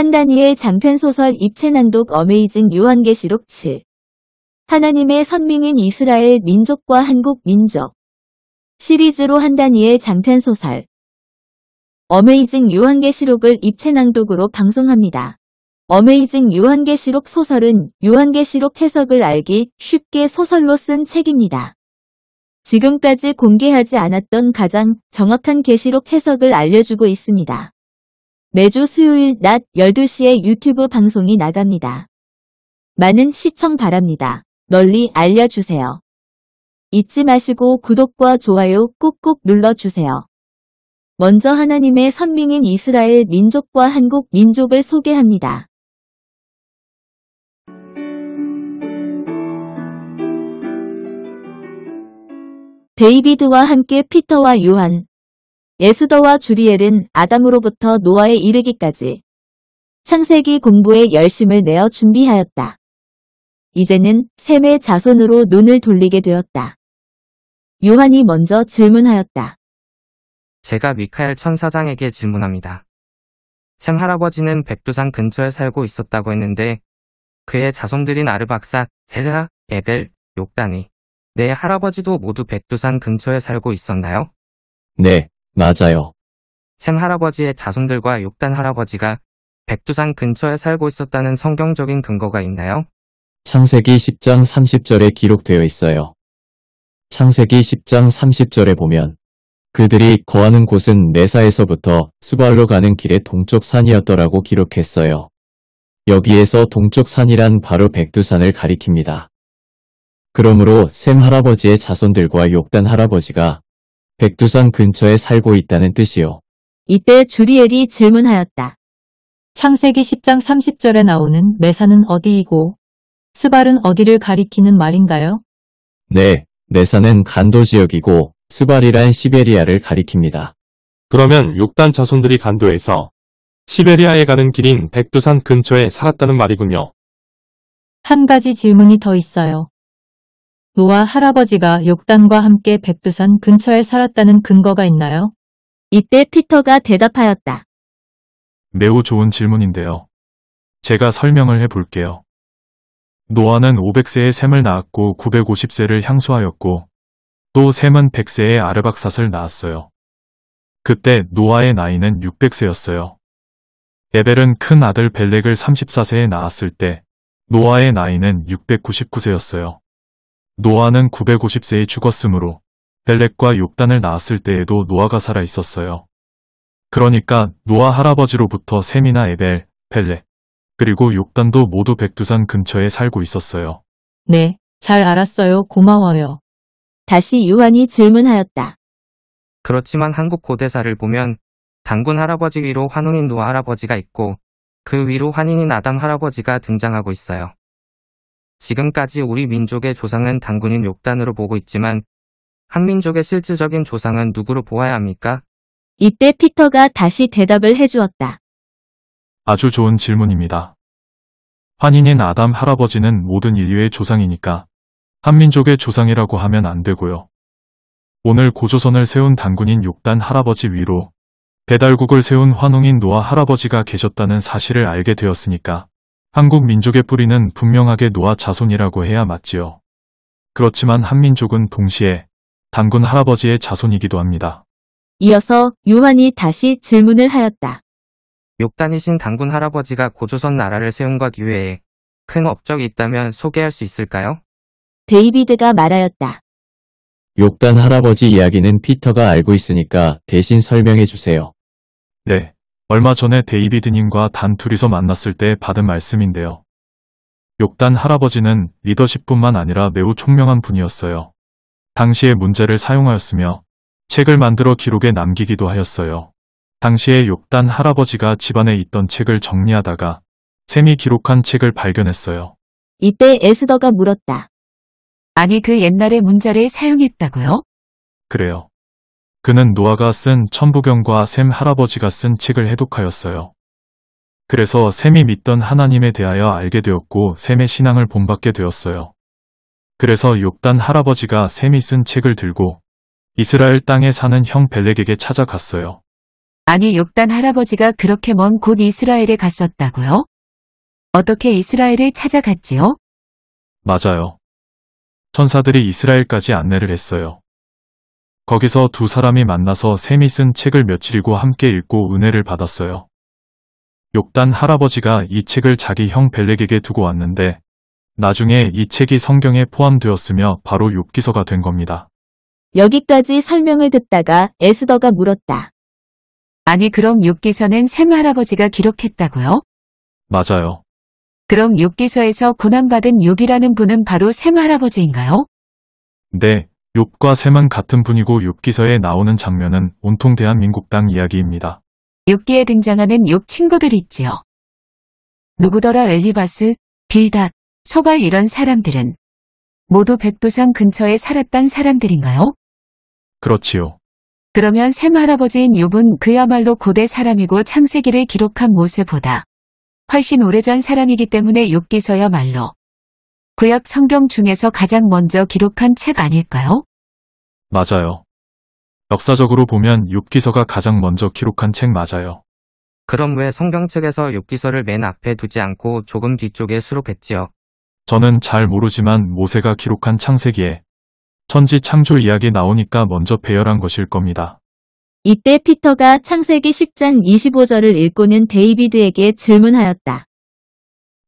한다니엘 장편소설 입체난독 어메이징 요한계시록 7 하나님의 선민인 이스라엘 민족과 한국 민족 시리즈로 한다니엘 장편소설 어메이징 요한계시록을 입체낭독으로 방송합니다. 어메이징 요한계시록 소설은 요한계시록 해석을 알기 쉽게 소설로 쓴 책입니다. 지금까지 공개하지 않았던 가장 정확한 계시록 해석을 알려주고 있습니다. 매주 수요일 낮 12시에 유튜브 방송이 나갑니다. 많은 시청 바랍니다. 널리 알려주세요. 잊지 마시고 구독과 좋아요 꾹꾹 눌러주세요. 먼저 하나님의 선민인 이스라엘 민족과 한국 민족을 소개합니다. 데이비드와 함께 피터와 요한, 에스더와 주리엘은 아담으로부터 노아에 이르기까지 창세기 공부에 열심을 내어 준비하였다. 이제는 셈의 자손으로 눈을 돌리게 되었다. 요한이 먼저 질문하였다. 제가 미카엘 천사장에게 질문합니다. 샘 할아버지는 백두산 근처에 살고 있었다고 했는데 그의 자손들인 아르박사, 헬라, 에벨, 욕단이 내 할아버지도 모두 백두산 근처에 살고 있었나요? 네, 맞아요. 샘 할아버지의 자손들과 욕단 할아버지가 백두산 근처에 살고 있었다는 성경적인 근거가 있나요? 창세기 10장 30절에 기록되어 있어요. 창세기 10장 30절에 보면 그들이 거하는 곳은 메사에서부터 수발로 가는 길의 동쪽 산이었더라고 기록했어요. 여기에서 동쪽 산이란 바로 백두산을 가리킵니다. 그러므로 샘 할아버지의 자손들과 욕단 할아버지가 백두산 근처에 살고 있다는 뜻이요. 이때 주리엘이 질문하였다. 창세기 10장 30절에 나오는 메사는 어디이고 스발은 어디를 가리키는 말인가요? 네, 메사는 간도 지역이고 스발이란 시베리아를 가리킵니다. 그러면 6단 자손들이 간도에서 시베리아에 가는 길인 백두산 근처에 살았다는 말이군요. 한 가지 질문이 더 있어요. 노아 할아버지가 욕단과 함께 백두산 근처에 살았다는 근거가 있나요? 이때 피터가 대답하였다. 매우 좋은 질문인데요. 제가 설명을 해볼게요. 노아는 5 0 0세의 샘을 낳았고 950세를 향수하였고 또 샘은 1 0 0세의 아르박삿을 낳았어요. 그때 노아의 나이는 600세였어요. 에벨은 큰 아들 벨렉을 34세에 낳았을 때 노아의 나이는 699세였어요. 노아는 950세에 죽었으므로 벨렉과 욕단을 낳았을 때에도 노아가 살아 있었어요. 그러니까 노아 할아버지로부터 셈이나 에벨, 벨렉, 그리고 욕단도 모두 백두산 근처에 살고 있었어요. 네, 잘 알았어요. 고마워요. 다시 유한이 질문하였다. 그렇지만 한국 고대사를 보면 단군 할아버지 위로 환웅인 노아 할아버지가 있고 그 위로 환인인 아담 할아버지가 등장하고 있어요. 지금까지 우리 민족의 조상은 단군인 욕단으로 보고 있지만 한민족의 실질적인 조상은 누구로 보아야 합니까? 이때 피터가 다시 대답을 해주었다. 아주 좋은 질문입니다. 환인인 아담 할아버지는 모든 인류의 조상이니까 한민족의 조상이라고 하면 안 되고요. 오늘 고조선을 세운 단군인 욕단 할아버지 위로 배달국을 세운 환웅인 노아 할아버지가 계셨다는 사실을 알게 되었으니까 한국 민족의 뿌리는 분명하게 노아 자손이라고 해야 맞지요. 그렇지만 한민족은 동시에 단군 할아버지의 자손이기도 합니다. 이어서 요한이 다시 질문을 하였다. 욕단이신 단군 할아버지가 고조선 나라를 세운 것 이외에 큰 업적이 있다면 소개할 수 있을까요? 데이비드가 말하였다. 욕단 할아버지 이야기는 피터가 알고 있으니까 대신 설명해 주세요. 네. 얼마 전에 데이비드님과 단둘이서 만났을 때 받은 말씀인데요. 욕단 할아버지는 리더십뿐만 아니라 매우 총명한 분이었어요. 당시에 문제를 사용하였으며 책을 만들어 기록에 남기기도 하였어요. 당시에 욕단 할아버지가 집안에 있던 책을 정리하다가 샘이 기록한 책을 발견했어요. 이때 에스더가 물었다. 아니 그 옛날에 문자를 사용했다고요? 그래요. 그는 노아가 쓴 천부경과 샘 할아버지가 쓴 책을 해독하였어요. 그래서 샘이 믿던 하나님에 대하여 알게 되었고 샘의 신앙을 본받게 되었어요. 그래서 욕단 할아버지가 샘이 쓴 책을 들고 이스라엘 땅에 사는 형 벨렉에게 찾아갔어요. 아니 욕단 할아버지가 그렇게 먼 곳 이스라엘에 갔었다고요? 어떻게 이스라엘을 찾아갔지요? 맞아요. 천사들이 이스라엘까지 안내를 했어요. 거기서 두 사람이 만나서 샘이 쓴 책을 며칠이고 함께 읽고 은혜를 받았어요. 욕단 할아버지가 이 책을 자기 형 벨렉에게 두고 왔는데 나중에 이 책이 성경에 포함되었으며 바로 욕기서가된 겁니다. 여기까지 설명을 듣다가 에스더가 물었다. 아니 그럼 욕기서는샘 할아버지가 기록했다고요? 맞아요. 그럼 욕기서에서 고난받은 욕이라는 분은 바로 샘 할아버지인가요? 네, 욥과 셈은 같은 분이고 욥기서에 나오는 장면은 온통 대한민국 당 이야기입니다. 욥기에 등장하는 욥 친구들 있지요. 누구더라 엘리바스, 빌닷, 소발 이런 사람들은 모두 백두산 근처에 살았던 사람들인가요? 그렇지요. 그러면 셈 할아버지인 욥은 그야말로 고대 사람이고 창세기를 기록한 모세보다 훨씬 오래전 사람이기 때문에 욥기서야말로 구약 성경 중에서 가장 먼저 기록한 책 아닐까요? 맞아요. 역사적으로 보면 육기서가 가장 먼저 기록한 책 맞아요. 그럼 왜 성경책에서 육기서를맨 앞에 두지 않고 조금 뒤쪽에 수록했지요? 저는 잘 모르지만 모세가 기록한 창세기에 천지 창조 이야기 나오니까 먼저 배열한 것일 겁니다. 이때 피터가 창세기 10장 25절을 읽고는 데이비드에게 질문하였다.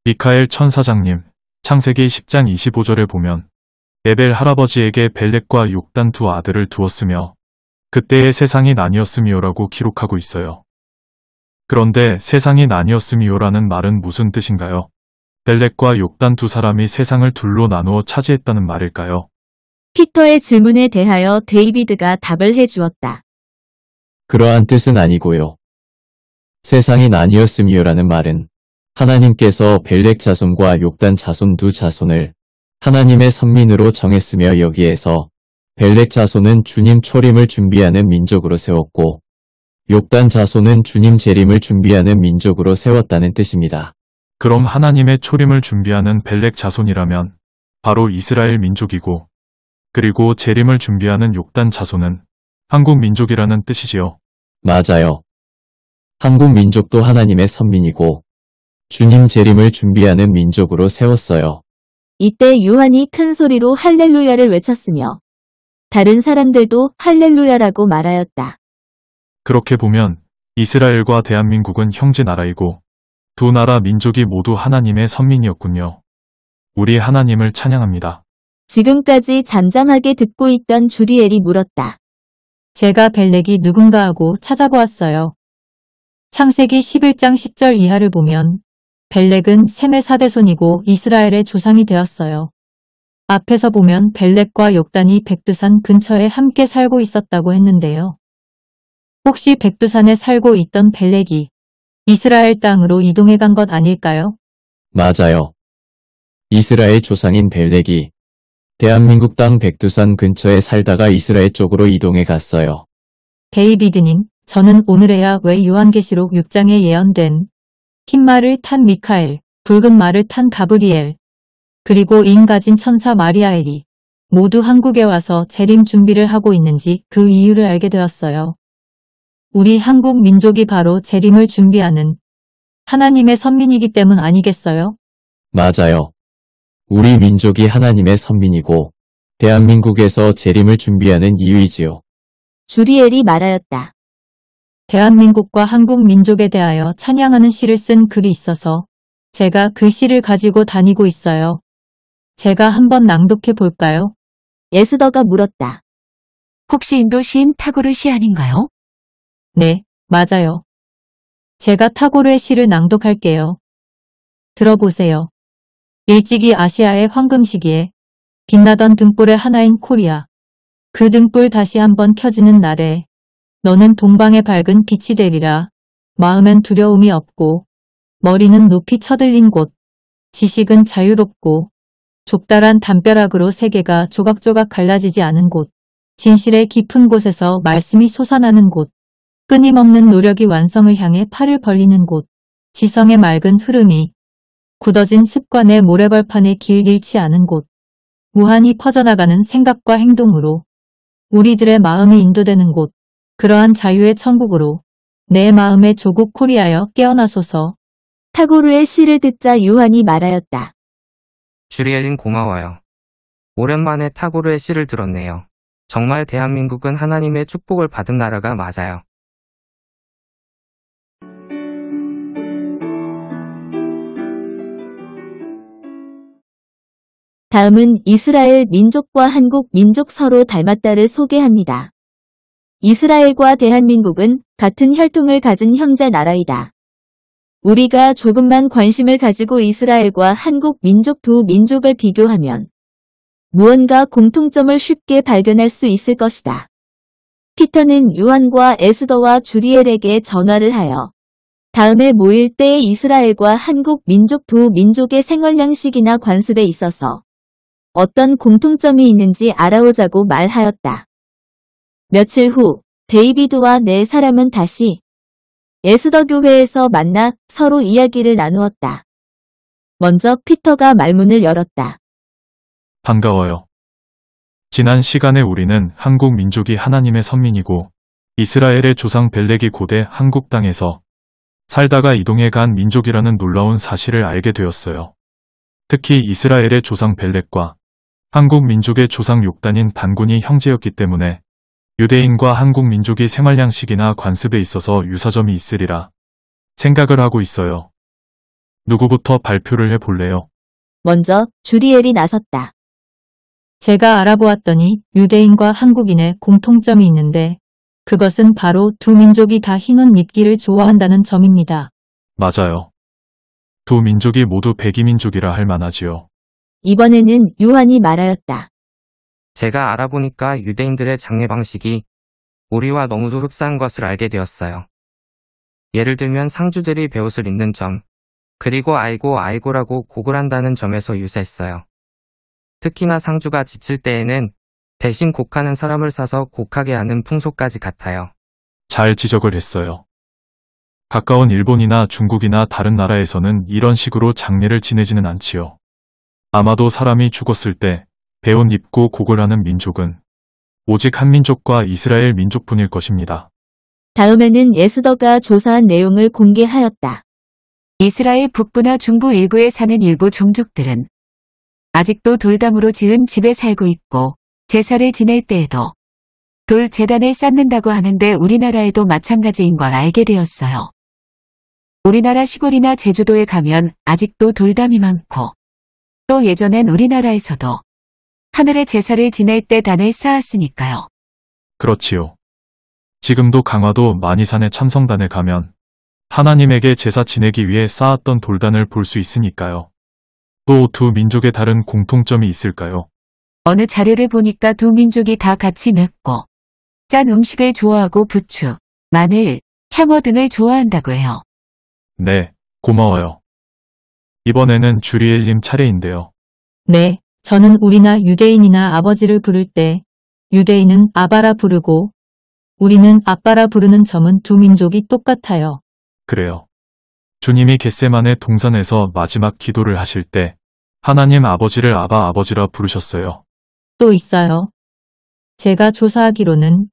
미카엘 천사장님, 창세기 10장 25절에 보면 에벨 할아버지에게 벨렉과 욕단 두 아들을 두었으며 그때의 세상이 나뉘었음이요라고 기록하고 있어요. 그런데 세상이 나뉘었음이요라는 말은 무슨 뜻인가요? 벨렉과 욕단 두 사람이 세상을 둘로 나누어 차지했다는 말일까요? 피터의 질문에 대하여 데이비드가 답을 해주었다. 그러한 뜻은 아니고요. 세상이 나뉘었음이요라는 말은 하나님께서 벨렉 자손과 욕단 자손 두 자손을 하나님의 선민으로 정했으며 여기에서 벨렉 자손은 주님 초림을 준비하는 민족으로 세웠고 욕단 자손은 주님 재림을 준비하는 민족으로 세웠다는 뜻입니다. 그럼 하나님의 초림을 준비하는 벨렉 자손이라면 바로 이스라엘 민족이고 그리고 재림을 준비하는 욕단 자손은 한국 민족이라는 뜻이지요. 맞아요. 한국 민족도 하나님의 선민이고 주님 재림을 준비하는 민족으로 세웠어요. 이때 유한이큰 소리로 할렐루야를 외쳤으며 다른 사람들도 할렐루야라고 말하였다. 그렇게 보면 이스라엘과 대한민국은 형제 나라이고 두 나라 민족이 모두 하나님의 선민이었군요. 우리 하나님을 찬양합니다. 지금까지 잠잠하게 듣고 있던 주리엘이 물었다. 제가 벨렉이 누군가 하고 찾아보았어요. 창세기 11장 10절 이하를 보면 벨렉은 셈의 사대손이고 이스라엘의 조상이 되었어요. 앞에서 보면 벨렉과 욕단이 백두산 근처에 함께 살고 있었다고 했는데요. 혹시 백두산에 살고 있던 벨렉이 이스라엘 땅으로 이동해 간 것 아닐까요? 맞아요. 이스라엘 조상인 벨렉이 대한민국 땅 백두산 근처에 살다가 이스라엘 쪽으로 이동해 갔어요. 데이비드님, 저는 오늘에야 왜 요한계시록 6장에 예언된 흰 말을 탄 미카엘, 붉은 말을 탄 가브리엘, 그리고 인 가진 천사 마리아엘이 모두 한국에 와서 재림 준비를 하고 있는지 그 이유를 알게 되었어요. 우리 한국 민족이 바로 재림을 준비하는 하나님의 선민이기 때문 아니겠어요? 맞아요. 우리 민족이 하나님의 선민이고 대한민국에서 재림을 준비하는 이유이지요. 주리엘이 말하였다. 대한민국과 한국 민족에 대하여 찬양하는 시를 쓴 글이 있어서 제가 그 시를 가지고 다니고 있어요. 제가 한번 낭독해 볼까요? 에스더가 물었다. 혹시 인도 시인 타고르 시 아닌가요? 네, 맞아요. 제가 타고르의 시를 낭독할게요. 들어보세요. 일찍이 아시아의 황금 시기에 빛나던 등불의 하나인 코리아. 그 등불 다시 한번 켜지는 날에 너는 동방의 밝은 빛이 되리라. 마음엔 두려움이 없고 머리는 높이 쳐들린 곳, 지식은 자유롭고 좁다란 담벼락으로 세계가 조각조각 갈라지지 않은 곳, 진실의 깊은 곳에서 말씀이 솟아나는 곳, 끊임없는 노력이 완성을 향해 팔을 벌리는 곳, 지성의 맑은 흐름이 굳어진 습관의 모래벌판에 길 잃지 않은 곳, 무한히 퍼져나가는 생각과 행동으로 우리들의 마음이 인도되는 곳, 그러한 자유의 천국으로 내 마음의 조국 코리아여 깨어나소서. 타고르의 시를 듣자 유한이 말하였다. 주리엘린 고마워요. 오랜만에 타고르의 시를 들었네요. 정말 대한민국은 하나님의 축복을 받은 나라가 맞아요. 다음은 이스라엘 민족과 한국 민족 서로 닮았다를 소개합니다. 이스라엘과 대한민국은 같은 혈통을 가진 형제 나라이다. 우리가 조금만 관심을 가지고 이스라엘과 한국 민족 두 민족을 비교하면 무언가 공통점을 쉽게 발견할 수 있을 것이다. 피터는 유한과 에스더와 주리엘에게 전화를 하여 다음에 모일 때 이스라엘과 한국 민족 두 민족의 생활 양식이나 관습에 있어서 어떤 공통점이 있는지 알아오자고 말하였다. 며칠 후 데이비드와 네 사람은 다시 에스더 교회에서 만나 서로 이야기를 나누었다. 먼저 피터가 말문을 열었다. 반가워요. 지난 시간에 우리는 한국 민족이 하나님의 선민이고 이스라엘의 조상 벨렉이 고대 한국 땅에서 살다가 이동해 간 민족이라는 놀라운 사실을 알게 되었어요. 특히 이스라엘의 조상 벨렉과 한국 민족의 조상 욕단인 단군이 형제였기 때문에 유대인과 한국 민족이 생활 양식이나 관습에 있어서 유사점이 있으리라 생각을 하고 있어요. 누구부터 발표를 해볼래요? 먼저 주리엘이 나섰다. 제가 알아보았더니 유대인과 한국인의 공통점이 있는데 그것은 바로 두 민족이 다 흰 옷 입기를 좋아한다는 점입니다. 맞아요. 두 민족이 모두 백이민족이라 할 만하지요. 이번에는 유한이 말하였다. 제가 알아보니까 유대인들의 장례 방식이 우리와 너무도 흡사한 것을 알게 되었어요. 예를 들면 상주들이 배옷을 입는 점, 그리고 아이고 아이고라고 고글한다는 점에서 유사했어요. 특히나 상주가 지칠 때에는 대신 곡하는 사람을 사서 곡하게 하는 풍속까지 같아요. 잘 지적을 했어요. 가까운 일본이나 중국이나 다른 나라에서는 이런 식으로 장례를 지내지는 않지요. 아마도 사람이 죽었을 때 배운 입고 고글하는 민족은 오직 한민족과 이스라엘 민족뿐일 것입니다. 다음에는 예스더가 조사한 내용을 공개하였다. 이스라엘 북부나 중부 일부에 사는 일부 종족들은 아직도 돌담으로 지은 집에 살고 있고 제사를 지낼 때에도 돌 재단을 쌓는다고 하는데 우리나라에도 마찬가지인 걸 알게 되었어요. 우리나라 시골이나 제주도에 가면 아직도 돌담이 많고 또 예전엔 우리나라에서도 하늘의 제사를 지낼 때 단을 쌓았으니까요. 그렇지요. 지금도 강화도 마니산의 참성단에 가면 하나님에게 제사 지내기 위해 쌓았던 돌단을 볼 수 있으니까요. 또 두 민족의 다른 공통점이 있을까요? 어느 자료를 보니까 두 민족이 다 같이 맵고 짠 음식을 좋아하고 부추, 마늘, 향어 등을 좋아한다고 해요. 네, 고마워요. 이번에는 주리엘님 차례인데요. 네, 저는 우리나 유대인이나 아버지를 부를 때 유대인은 아바라 부르고 우리는 아빠라 부르는 점은 두 민족이 똑같아요. 그래요. 주님이 겟세만의 동산에서 마지막 기도를 하실 때 하나님 아버지를 아바 아버지라 부르셨어요. 또 있어요. 제가 조사하기로는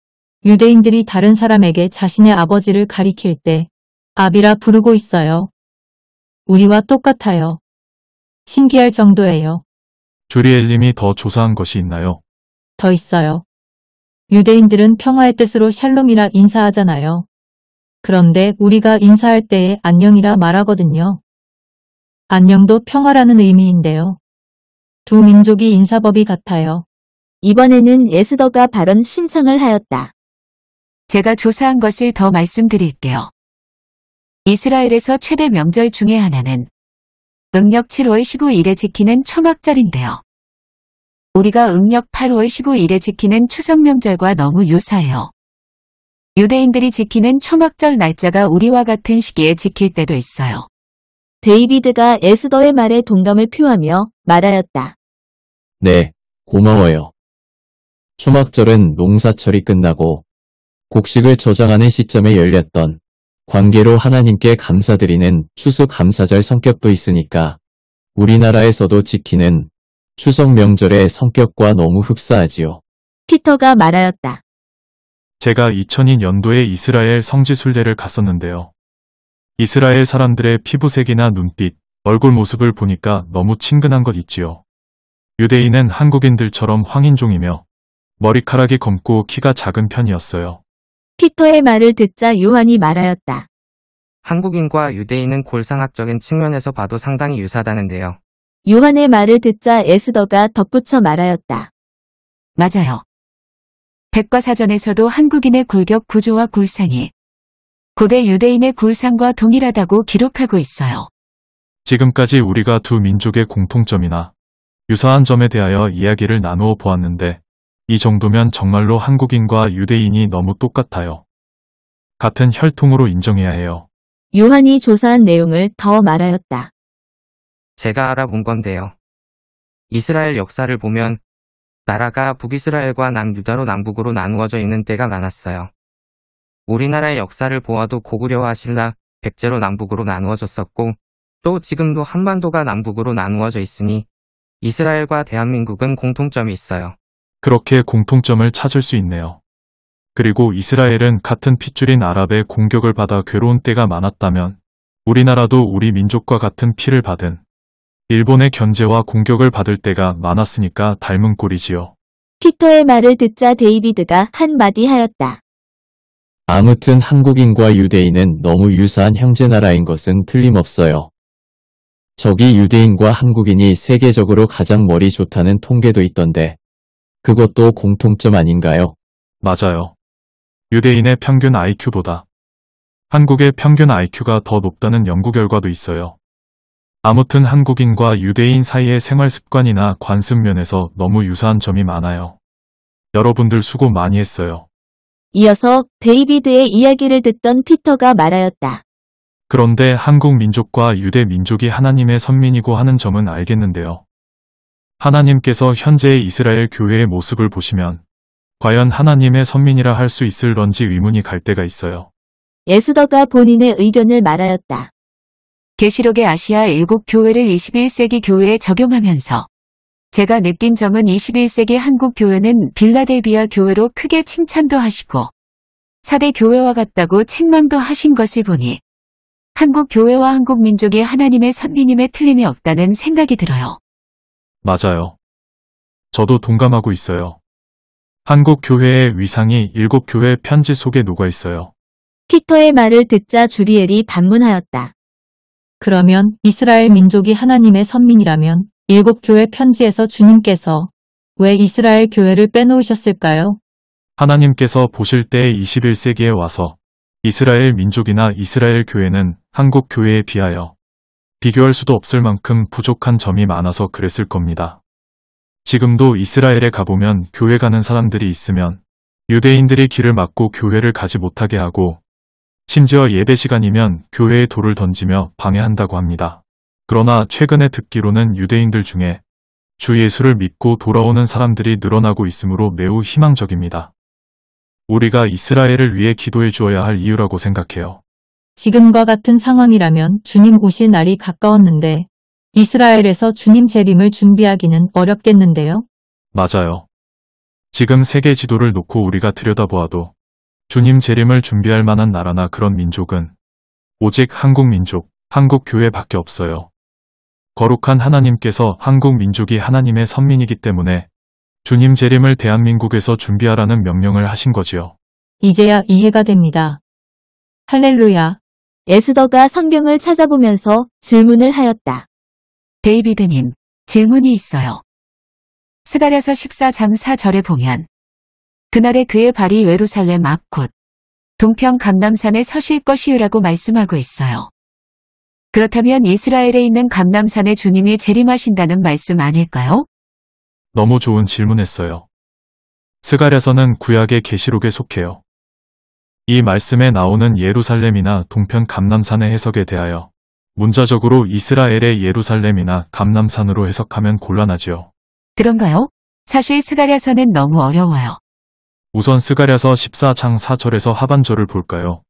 유대인들이 다른 사람에게 자신의 아버지를 가리킬 때 아비라 부르고 있어요. 우리와 똑같아요. 신기할 정도예요. 주리엘님이 더 조사한 것이 있나요? 더 있어요. 유대인들은 평화의 뜻으로 샬롬이라 인사하잖아요. 그런데 우리가 인사할 때에 안녕이라 말하거든요. 안녕도 평화라는 의미인데요. 두 민족이 인사법이 같아요. 이번에는 에스더가 발언 신청을 하였다. 제가 조사한 것을 더 말씀드릴게요. 이스라엘에서 최대 명절 중의 하나는 음력 7월 15일에 지키는 초막절인데요. 우리가 음력 8월 15일에 지키는 추석 명절과 너무 유사해요. 유대인들이 지키는 초막절 날짜가 우리와 같은 시기에 지킬 때도 있어요. 데이비드가 에스더의 말에 동감을 표하며 말하였다. 네, 고마워요. 초막절은 농사철이 끝나고 곡식을 저장하는 시점에 열렸던 관계로 하나님께 감사드리는 추수감사절 성격도 있으니까 우리나라에서도 지키는 추석 명절의 성격과 너무 흡사하지요. 피터가 말하였다. 제가 2002년도에 이스라엘 성지순례를 갔었는데요. 이스라엘 사람들의 피부색이나 눈빛, 얼굴 모습을 보니까 너무 친근한 것 있지요. 유대인은 한국인들처럼 황인종이며 머리카락이 검고 키가 작은 편이었어요. 피터의 말을 듣자 요한이 말하였다. 한국인과 유대인은 골상학적인 측면에서 봐도 상당히 유사하다는데요. 요한의 말을 듣자 에스더가 덧붙여 말하였다. 맞아요. 백과사전에서도 한국인의 골격 구조와 골상이 고대 유대인의 골상과 동일하다고 기록하고 있어요. 지금까지 우리가 두 민족의 공통점이나 유사한 점에 대하여 이야기를 나누어 보았는데 이 정도면 정말로 한국인과 유대인이 너무 똑같아요. 같은 혈통으로 인정해야 해요. 요한이 조사한 내용을 더 말하였다. 제가 알아본 건데요. 이스라엘 역사를 보면 나라가 북이스라엘과 남유다로 남북으로 나누어져 있는 때가 많았어요. 우리나라의 역사를 보아도 고구려와 신라, 백제로 남북으로 나누어졌었고 또 지금도 한반도가 남북으로 나누어져 있으니 이스라엘과 대한민국은 공통점이 있어요. 그렇게 공통점을 찾을 수 있네요. 그리고 이스라엘은 같은 핏줄인 아랍의 공격을 받아 괴로운 때가 많았다면 우리나라도 우리 민족과 같은 피를 받은 일본의 견제와 공격을 받을 때가 많았으니까 닮은 꼴이지요. 피터의 말을 듣자 데이비드가 한마디 하였다. 아무튼 한국인과 유대인은 너무 유사한 형제 나라인 것은 틀림없어요. 저기 유대인과 한국인이 세계적으로 가장 머리 좋다는 통계도 있던데 그것도 공통점 아닌가요? 맞아요. 유대인의 평균 IQ보다 한국의 평균 IQ가 더 높다는 연구 결과도 있어요. 아무튼 한국인과 유대인 사이의 생활 습관이나 관습 면에서 너무 유사한 점이 많아요. 여러분들 수고 많이 했어요. 이어서 데이비드의 이야기를 듣던 피터가 말하였다. 그런데 한국 민족과 유대 민족이 하나님의 선민이고 하는 점은 알겠는데요. 하나님께서 현재의 이스라엘 교회의 모습을 보시면 과연 하나님의 선민이라 할 수 있을런지 의문이 갈 때가 있어요. 에스더가 본인의 의견을 말하였다. 계시록의 아시아 일곱 교회를 21세기 교회에 적용하면서 제가 느낀 점은 21세기 한국 교회는 빌라델비아 교회로 크게 칭찬도 하시고 사대 교회와 같다고 책망도 하신 것을 보니 한국 교회와 한국 민족이 하나님의 선민임에 틀림이 없다는 생각이 들어요. 맞아요. 저도 동감하고 있어요. 한국 교회의 위상이 일곱 교회 편지 속에 녹아 있어요. 피터의 말을 듣자 주리엘이 반문하였다. 그러면 이스라엘 민족이 하나님의 선민이라면 일곱 교회 편지에서 주님께서 왜 이스라엘 교회를 빼놓으셨을까요? 하나님께서 보실 때 21세기에 와서 이스라엘 민족이나 이스라엘 교회는 한국 교회에 비하여 비교할 수도 없을 만큼 부족한 점이 많아서 그랬을 겁니다. 지금도 이스라엘에 가보면 교회 가는 사람들이 있으면 유대인들이 길을 막고 교회를 가지 못하게 하고 심지어 예배 시간이면 교회에 돌을 던지며 방해한다고 합니다. 그러나 최근에 듣기로는 유대인들 중에 주 예수를 믿고 돌아오는 사람들이 늘어나고 있으므로 매우 희망적입니다. 우리가 이스라엘을 위해 기도해 주어야 할 이유라고 생각해요. 지금과 같은 상황이라면 주님 오실 날이 가까웠는데 이스라엘에서 주님 재림을 준비하기는 어렵겠는데요. 맞아요. 지금 세계 지도를 놓고 우리가 들여다보아도 주님 재림을 준비할 만한 나라나 그런 민족은 오직 한국 민족, 한국 교회밖에 없어요. 거룩한 하나님께서 한국 민족이 하나님의 선민이기 때문에 주님 재림을 대한민국에서 준비하라는 명령을 하신 거지요. 이제야 이해가 됩니다. 할렐루야. 에스더가 성경을 찾아보면서 질문을 하였다. 데이비드님, 질문이 있어요. 스가랴서 14장 4절에 보면 그날에 그의 발이 외루살렘 앞곳 동평 감남산에 서실 것이유라고 말씀하고 있어요. 그렇다면 이스라엘에 있는 감남산에 주님이 재림하신다는 말씀 아닐까요? 너무 좋은 질문했어요. 스가랴서는 구약의 계시록에 속해요. 이 말씀에 나오는 예루살렘이나 동편 감남산의 해석에 대하여 문자적으로 이스라엘의 예루살렘이나 감남산으로 해석하면 곤란하지요. 그런가요? 사실 스가랴서는 너무 어려워요. 우선 스가랴서 14장 4절에서 하반절을 볼까요?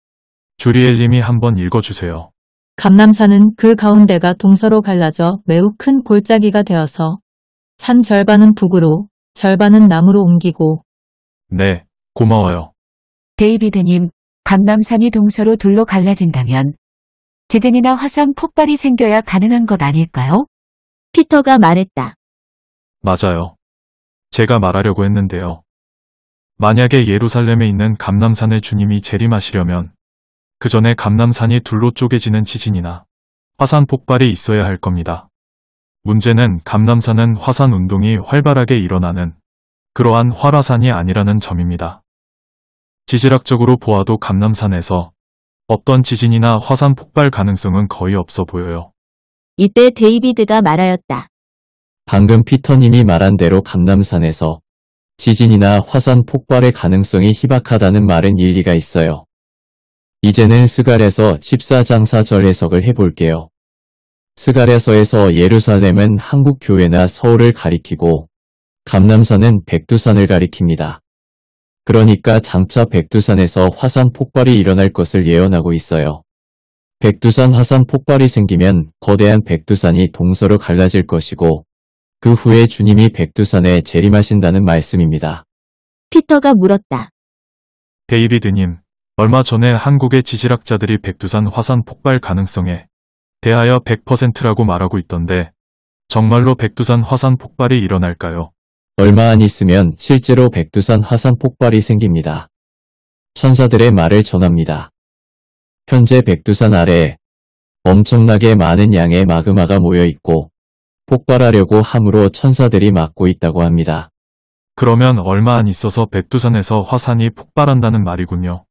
주리엘님이 한번 읽어주세요. 감남산은 그 가운데가 동서로 갈라져 매우 큰 골짜기가 되어서 산 절반은 북으로 절반은 남으로 옮기고 네, 고마워요. 데이비드님, 감남산이 동서로 둘로 갈라진다면 지진이나 화산 폭발이 생겨야 가능한 것 아닐까요? 피터가 말했다. 맞아요. 제가 말하려고 했는데요. 만약에 예루살렘에 있는 감남산의 주님이 재림하시려면 그 전에 감남산이 둘로 쪼개지는 지진이나 화산 폭발이 있어야 할 겁니다. 문제는 감남산은 화산 운동이 활발하게 일어나는 그러한 활화산이 아니라는 점입니다. 지질학적으로 보아도 감남산에서 어떤 지진이나 화산 폭발 가능성은 거의 없어 보여요. 이때 데이비드가 말하였다. 방금 피터님이 말한 대로 감남산에서 지진이나 화산 폭발의 가능성이 희박하다는 말은 일리가 있어요. 이제는 스갈에서 14장사절 해석을 해볼게요. 스갈에서에서 예루살렘은 한국교회나 서울을 가리키고 감남산은 백두산을 가리킵니다. 그러니까 장차 백두산에서 화산 폭발이 일어날 것을 예언하고 있어요. 백두산 화산 폭발이 생기면 거대한 백두산이 동서로 갈라질 것이고 그 후에 주님이 백두산에 재림하신다는 말씀입니다. 피터가 물었다. 데이비드님, 얼마 전에 한국의 지질학자들이 백두산 화산 폭발 가능성에 대하여 100%라고 말하고 있던데 정말로 백두산 화산 폭발이 일어날까요? 얼마 안 있으면 실제로 백두산 화산 폭발이 생깁니다. 천사들의 말을 전합니다. 현재 백두산 아래에 엄청나게 많은 양의 마그마가 모여 있고 폭발하려고 함으로 천사들이 막고 있다고 합니다. 그러면 얼마 안 있어서 백두산에서 화산이 폭발한다는 말이군요.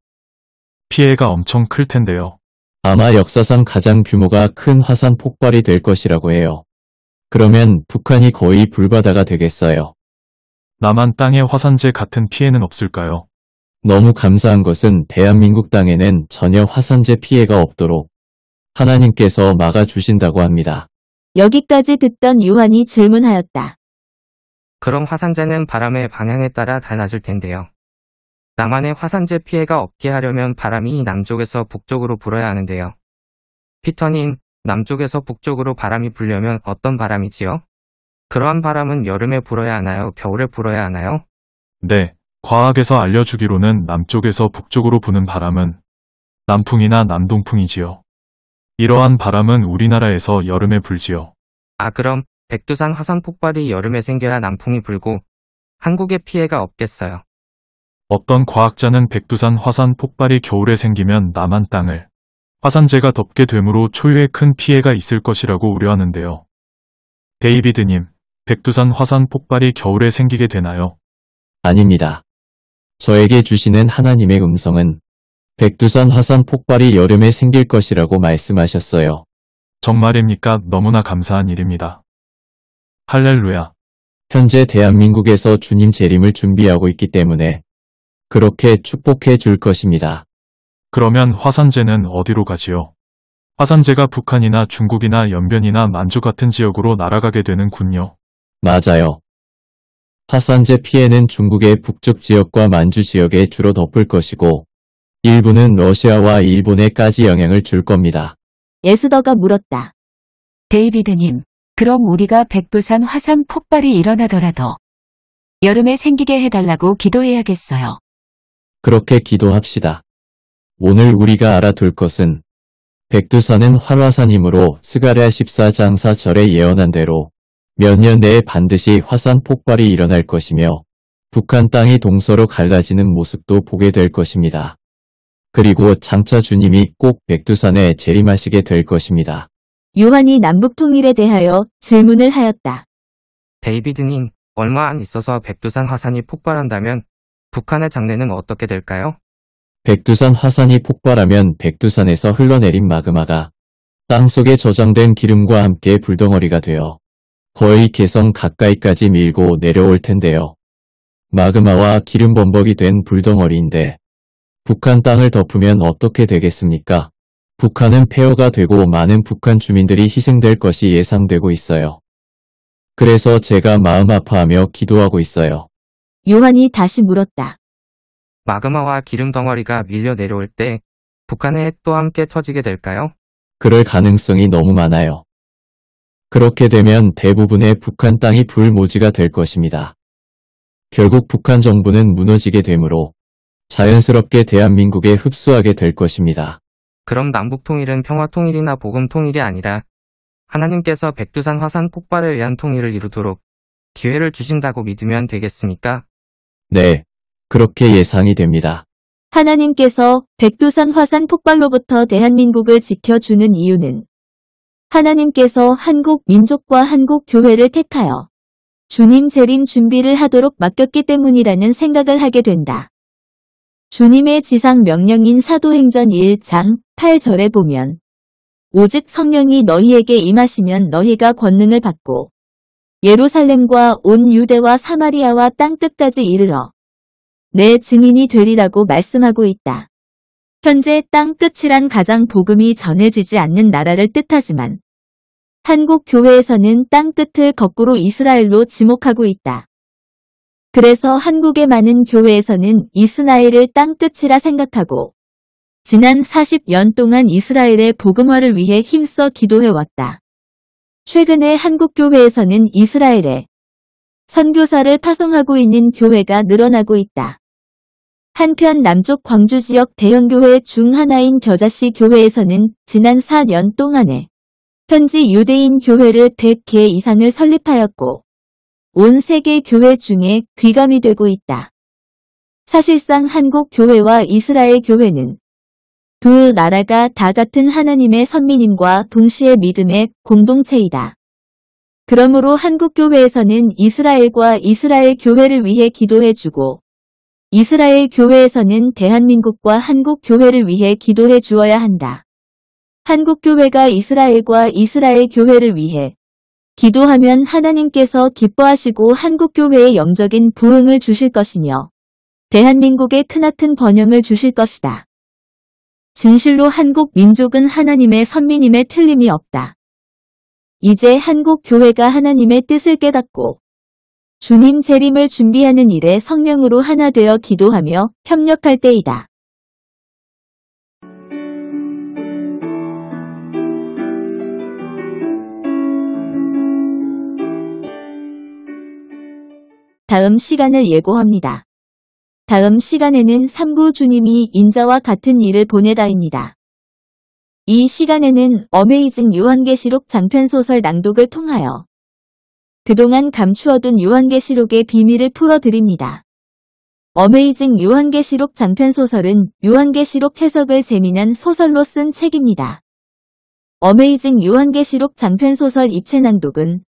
피해가 엄청 클 텐데요. 아마 역사상 가장 규모가 큰 화산 폭발이 될 것이라고 해요. 그러면 북한이 거의 불바다가 되겠어요. 남한 땅의 화산재 같은 피해는 없을까요? 너무 감사한 것은 대한민국 땅에는 전혀 화산재 피해가 없도록 하나님께서 막아주신다고 합니다. 여기까지 듣던 유한이 질문하였다. 그럼 화산재는 바람의 방향에 따라 달라질 텐데요. 남한의 화산재 피해가 없게 하려면 바람이 남쪽에서 북쪽으로 불어야 하는데요. 피터님, 남쪽에서 북쪽으로 바람이 불려면 어떤 바람이지요? 그러한 바람은 여름에 불어야 하나요? 겨울에 불어야 하나요? 네, 과학에서 알려주기로는 남쪽에서 북쪽으로 부는 바람은 남풍이나 남동풍이지요. 이러한 바람은 우리나라에서 여름에 불지요. 아 그럼 백두산 화산 폭발이 여름에 생겨야 남풍이 불고 한국에 피해가 없겠어요. 어떤 과학자는 백두산 화산 폭발이 겨울에 생기면 남한 땅을 화산재가 덮게 되므로 초유의 큰 피해가 있을 것이라고 우려하는데요. 데이비드님, 백두산 화산 폭발이 겨울에 생기게 되나요? 아닙니다. 저에게 주시는 하나님의 음성은 백두산 화산 폭발이 여름에 생길 것이라고 말씀하셨어요. 정말입니까? 너무나 감사한 일입니다. 할렐루야. 현재 대한민국에서 주님 재림을 준비하고 있기 때문에 그렇게 축복해 줄 것입니다. 그러면 화산재는 어디로 가지요? 화산재가 북한이나 중국이나 연변이나 만주 같은 지역으로 날아가게 되는군요. 맞아요. 파산재 피해는 중국의 북쪽 지역과 만주 지역에 주로 덮을 것이고 일부는 러시아와 일본에까지 영향을 줄 겁니다. 에스더가 물었다. 데이비드님, 그럼 우리가 백두산 화산 폭발이 일어나더라도 여름에 생기게 해달라고 기도해야겠어요. 그렇게 기도합시다. 오늘 우리가 알아둘 것은 백두산은 활화산이므로 스가랴 14장사절에 예언한 대로 몇년 내에 반드시 화산 폭발이 일어날 것이며 북한 땅이 동서로 갈라지는 모습도 보게 될 것입니다. 그리고 장차 주님이 꼭 백두산에 재림하시게 될 것입니다. 요한이 남북 통일에 대하여 질문을 하였다. 데이비드님, 얼마 안 있어서 백두산 화산이 폭발한다면 북한의 장래는 어떻게 될까요? 백두산 화산이 폭발하면 백두산에서 흘러내린 마그마가 땅속에 저장된 기름과 함께 불덩어리가 되어 거의 개성 가까이까지 밀고 내려올 텐데요. 마그마와 기름 범벅이 된 불덩어리인데 북한 땅을 덮으면 어떻게 되겠습니까? 북한은 폐허가 되고 많은 북한 주민들이 희생될 것이 예상되고 있어요. 그래서 제가 마음 아파하며 기도하고 있어요. 요한이 다시 물었다. 마그마와 기름 덩어리가 밀려 내려올 때 북한에 또 함께 터지게 될까요? 그럴 가능성이 너무 많아요. 그렇게 되면 대부분의 북한 땅이 불모지가 될 것입니다. 결국 북한 정부는 무너지게 되므로 자연스럽게 대한민국에 흡수하게 될 것입니다. 그럼 남북통일은 평화통일이나 복음통일이 아니라 하나님께서 백두산 화산 폭발에 의한 통일을 이루도록 기회를 주신다고 믿으면 되겠습니까? 네, 그렇게 예상이 됩니다. 하나님께서 백두산 화산 폭발로부터 대한민국을 지켜주는 이유는 하나님께서 한국 민족과 한국 교회를 택하여 주님 재림 준비를 하도록 맡겼기 때문이라는 생각을 하게 된다. 주님의 지상 명령인 사도행전 1장 8절에 보면 오직 성령이 너희에게 임하시면 너희가 권능을 받고 예루살렘과 온 유대와 사마리아와 땅 끝까지 이르러 내 증인이 되리라고 말씀하고 있다. 현재 땅 끝이란 가장 복음이 전해지지 않는 나라를 뜻하지만 한국 교회에서는 땅 끝을 거꾸로 이스라엘로 지목하고 있다. 그래서 한국의 많은 교회에서는 이스나엘을땅 끝이라 생각하고 지난 40년 동안 이스라엘의 복음화를 위해 힘써 기도해왔다. 최근에 한국교회에서는 이스라엘에 선교사를 파송하고 있는 교회가 늘어나고 있다. 한편 남쪽 광주 지역 대형교회 중 하나인 겨자씨 교회에서는 지난 4년 동안에 현지 유대인 교회를 100개 이상을 설립하였고 온 세계 교회 중에 귀감이 되고 있다. 사실상 한국 교회와 이스라엘 교회는 두 나라가 다 같은 하나님의 선민임과 동시에 믿음의 공동체이다. 그러므로 한국 교회에서는 이스라엘과 이스라엘 교회를 위해 기도해주고 이스라엘 교회에서는 대한민국과 한국 교회를 위해 기도해 주어야 한다. 한국 교회가 이스라엘과 이스라엘 교회를 위해 기도하면 하나님께서 기뻐하시고 한국 교회에 영적인 부흥을 주실 것이며 대한민국에 크나큰 번영을 주실 것이다. 진실로 한국 민족은 하나님의 선민임에 틀림이 없다. 이제 한국 교회가 하나님의 뜻을 깨닫고 주님 재림을 준비하는 일에 성령으로 하나 되어 기도하며 협력할 때이다. 다음 시간을 예고합니다. 다음 시간에는 삼부 주님이 인자와 같은 일을 보내다입니다. 이 시간에는 어메이징 요한계시록 장편소설 낭독을 통하여 그동안 감추어둔 유한계시록의 비밀을 풀어드립니다. 어메이징 유한계시록 장편소설은 유한계시록 해석을 재미난 소설로 쓴 책입니다. 어메이징 유한계시록 장편소설 입체낭독은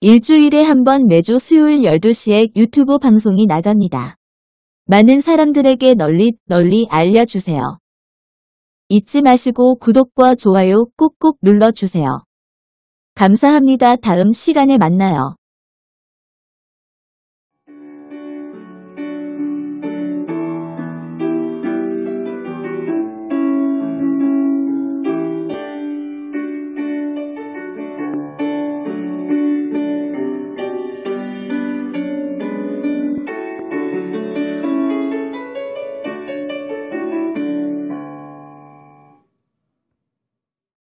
일주일에 한 번 매주 수요일 12시에 유튜브 방송이 나갑니다. 많은 사람들에게 널리 널리 알려주세요. 잊지 마시고 구독과 좋아요 꾹꾹 눌러주세요. 감사합니다. 다음 시간에 만나요.